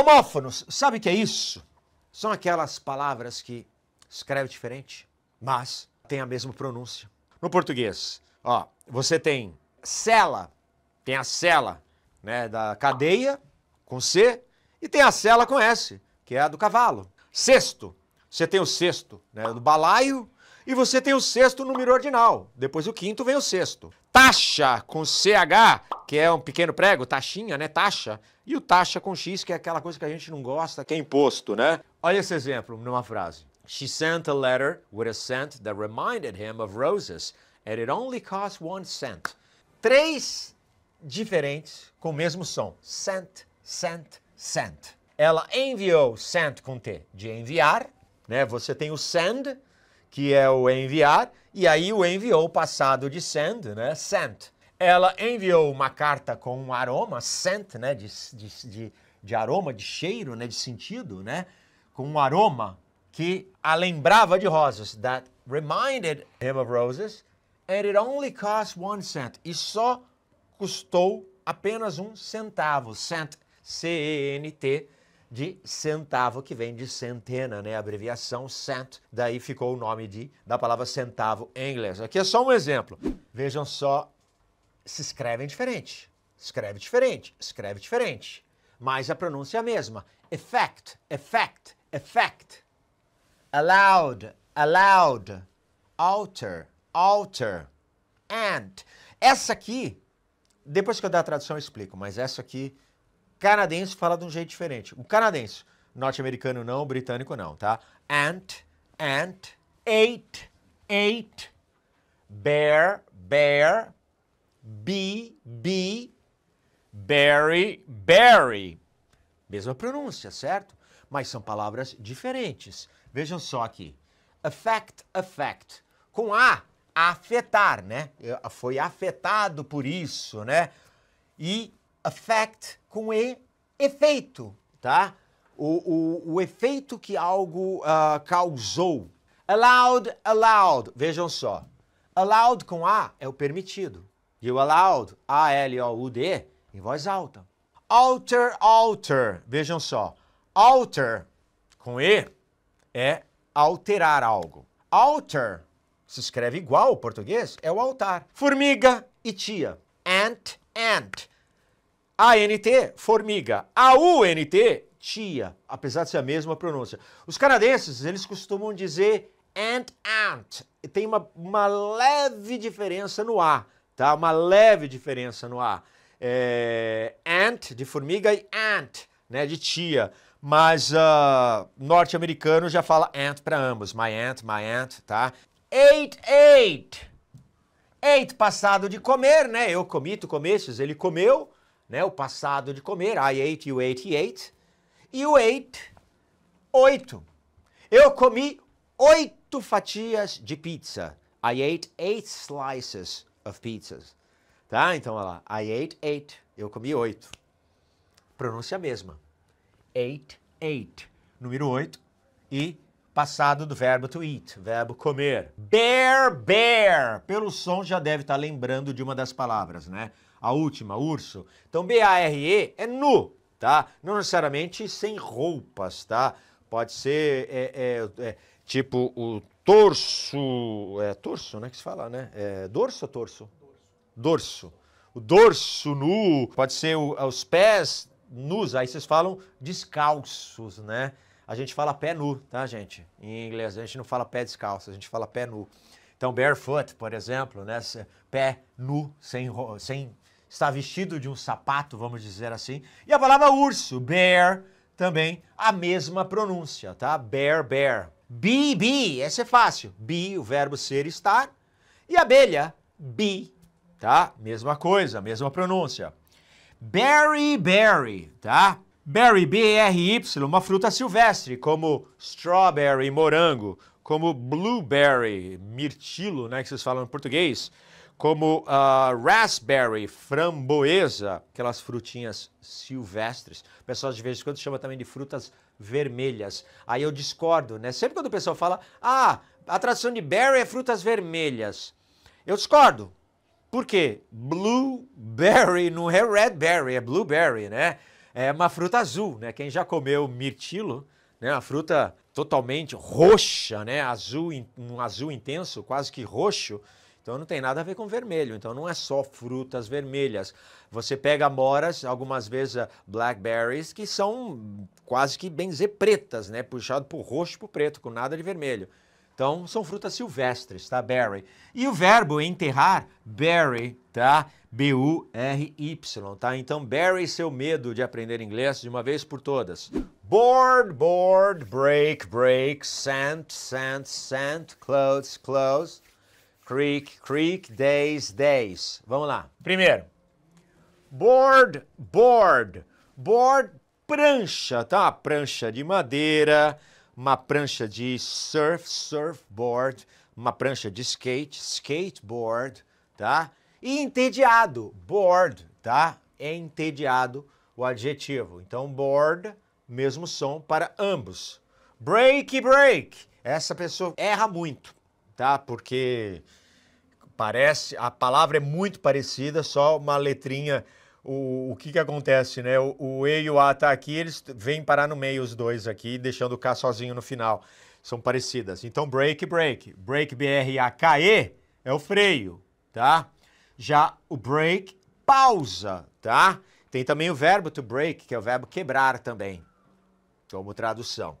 Homófonos, sabe o que é isso? São aquelas palavras que escreve diferente, mas tem a mesma pronúncia. No português, ó, você tem cela, tem a cela, né, da cadeia com C e tem a cela com S, que é a do cavalo. Cesto, você tem o cesto, né, do balaio e você tem o sexto número ordinal. Depois o quinto vem o sexto. Taxa com CH, que é um pequeno prego, taxinha, né? Taxa. E o taxa com X, que é aquela coisa que a gente não gosta, que é imposto, né? Olha esse exemplo numa frase. She sent a letter with a scent that reminded him of roses, and it only cost one cent. Três diferentes com o mesmo som. Sent, sent, sent. Ela enviou sent com T de enviar, né? Você tem o send, que é o enviar, e aí o enviou passado de send, né? Sent. Ela enviou uma carta com um aroma, sent, né? De, de, de, de aroma, de cheiro, né? De sentido, né? Com um aroma que a lembrava de rosas. That reminded him of roses. And it only cost one cent. E só custou apenas um centavo. Cent, C-E-N-T, de centavo, que vem de centena, né? A abreviação cent, daí ficou o nome de, da palavra centavo em inglês. Aqui é só um exemplo. Vejam só, se escrevem diferente, escreve diferente, escreve diferente, mas a pronúncia é a mesma. Effect, effect, effect. Allowed, allowed. Alter, alter. And. Essa aqui, depois que eu dar a tradução eu explico, mas essa aqui canadense fala de um jeito diferente. O canadense, norte-americano não, britânico não, tá? Ant, ant, eight, eight, bear, bear, bee, bee, berry, berry. Mesma pronúncia, certo? Mas são palavras diferentes. Vejam só aqui. Affect, affect. Com A, afetar, né? Foi afetado por isso, né? E effect com E, efeito, tá? O, o, o efeito que algo uh, causou. Allowed, allowed, vejam só. Allowed com A é o permitido. E o allowed, A-L-O-U-D, em voz alta. Alter, alter, vejam só. Alter com E é alterar algo. Alter se escreve igual o português, é o altar. Formiga e tia. Ant, ant. ANT, formiga. A UNT, tia, apesar de ser a mesma pronúncia. Os canadenses, eles costumam dizer ant, ant. Tem uma, uma leve diferença no A, tá? Uma leve diferença no A. É, ant, de formiga, e ant, né, de tia. Mas uh, norte-americano já fala ant para ambos. My ant my ant tá? Eight, eight. Eight, passado de comer, né? Eu comi, tu comestes, ele comeu né? O passado de comer, I ate, you ate, he ate. E o ate, oito. Eu comi oito fatias de pizza. I ate eight slices of pizzas. Tá? Então, olha lá. I ate eight. Eu comi oito. Pronúncia mesma. Ate, ate. Número oito. E passado do verbo to eat, verbo comer. Bear, bear. Pelo som já deve estar lembrando de uma das palavras, né? a última, urso. Então B-A-R-E é nu, tá? Não necessariamente sem roupas, tá? Pode ser é, é, é, tipo o torso, é torso, né, que se fala, né? É, dorso ou torso? Dorso. O dorso nu, pode ser o, é os pés nus, aí vocês falam descalços, né? A gente fala pé nu, tá, gente? Em inglês, a gente não fala pé descalço, a gente fala pé nu. Então, barefoot, por exemplo, né? Pé nu, sem, sem está vestido de um sapato, vamos dizer assim. E a palavra urso, bear, também a mesma pronúncia, tá? Bear, bear. Be, be, essa é fácil. Be, o verbo ser, estar. E abelha, be, tá? Mesma coisa, mesma pronúncia. Berry, berry, tá? Berry, B-R-Y, uma fruta silvestre, como strawberry, morango, como blueberry, mirtilo, né, que vocês falam em português como a uh, raspberry, framboesa, aquelas frutinhas silvestres. O pessoal de vez em quando chama também de frutas vermelhas. Aí eu discordo, né? Sempre quando o pessoal fala, ah, a tradução de berry é frutas vermelhas. Eu discordo. Por quê? Blueberry não é red berry, é blueberry, né? É uma fruta azul, né? Quem já comeu mirtilo, né? Uma fruta totalmente roxa, né? Azul, um azul intenso, quase que roxo. Então não tem nada a ver com vermelho. Então não é só frutas vermelhas. Você pega moras, algumas vezes eh, blackberries, que são quase que bem dizer pretas, né? Puxado por roxo por preto, com nada de vermelho. Então são frutas silvestres, tá? Berry. E o verbo enterrar, berry, tá? B-U-R-Y, tá? Então berry seu medo de aprender inglês de uma vez por todas. Board, board, break, break, sent, sent, sent, close, close. Creek, creek, 10, 10. Vamos lá. Primeiro, board, board. Board, prancha, tá? prancha de madeira, uma prancha de surf, surfboard, uma prancha de skate, skateboard, tá? E entediado, board, tá? É entediado o adjetivo. Então, board, mesmo som para ambos. Break, break. Essa pessoa erra muito, tá? Porque Parece, a palavra é muito parecida, só uma letrinha. O, o que que acontece, né? O, o E e o A tá aqui, eles vêm parar no meio os dois aqui, deixando o K sozinho no final. São parecidas. Então, break, break. Break, B-R-A-K-E, é o freio, tá? Já o break, pausa, tá? Tem também o verbo to break, que é o verbo quebrar também, como tradução.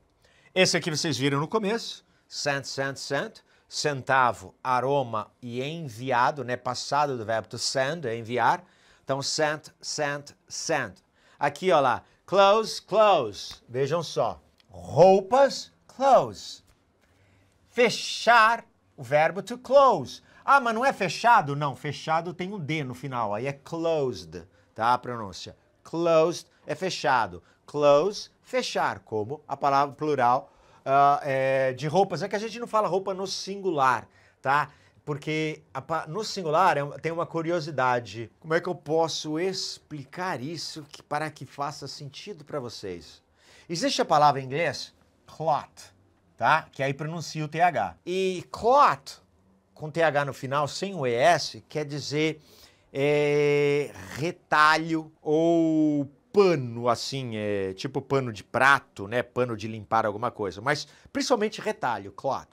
Esse aqui vocês viram no começo, sent, sent, sent centavo, aroma e enviado, né? Passado do verbo to send, é enviar. Então, sent, sent, sent. Aqui, ó lá, clothes, clothes. Vejam só, roupas, clothes. Fechar, o verbo to close. Ah, mas não é fechado? Não, fechado tem o um D no final, aí é closed, tá? A pronúncia. Closed é fechado. Close, fechar, como a palavra plural uh, é, de roupas. É que a gente não fala roupa no singular, tá? Porque a, no singular é, tem uma curiosidade. Como é que eu posso explicar isso que, para que faça sentido para vocês? Existe a palavra em inglês clot, tá? Que aí pronuncia o TH. E clot, com TH no final, sem o ES, quer dizer é, retalho ou pano, assim, é, tipo pano de prato, né? Pano de limpar alguma coisa, mas principalmente retalho, claro.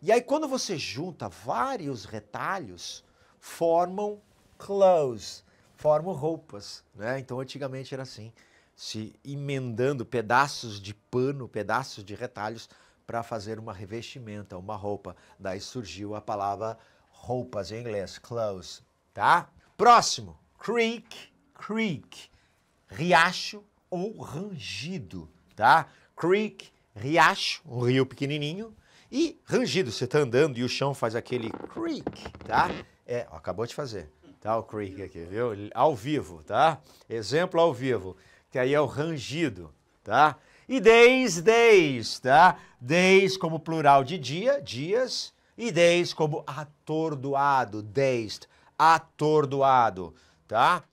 E aí, quando você junta vários retalhos, formam clothes, formam roupas, né? Então, antigamente era assim, se emendando pedaços de pano, pedaços de retalhos para fazer uma revestimenta, uma roupa. Daí surgiu a palavra roupas em inglês, clothes, tá? Próximo, creek, creek riacho ou rangido, tá? Creek, riacho, um rio pequenininho, e rangido, você está andando e o chão faz aquele creak, tá? É, ó, acabou de fazer, tá? O creak aqui, viu? Ao vivo, tá? Exemplo ao vivo, que aí é o rangido, tá? E days, days, tá? Days como plural de dia, dias, e days como atordoado, dazed, atordoado, tá?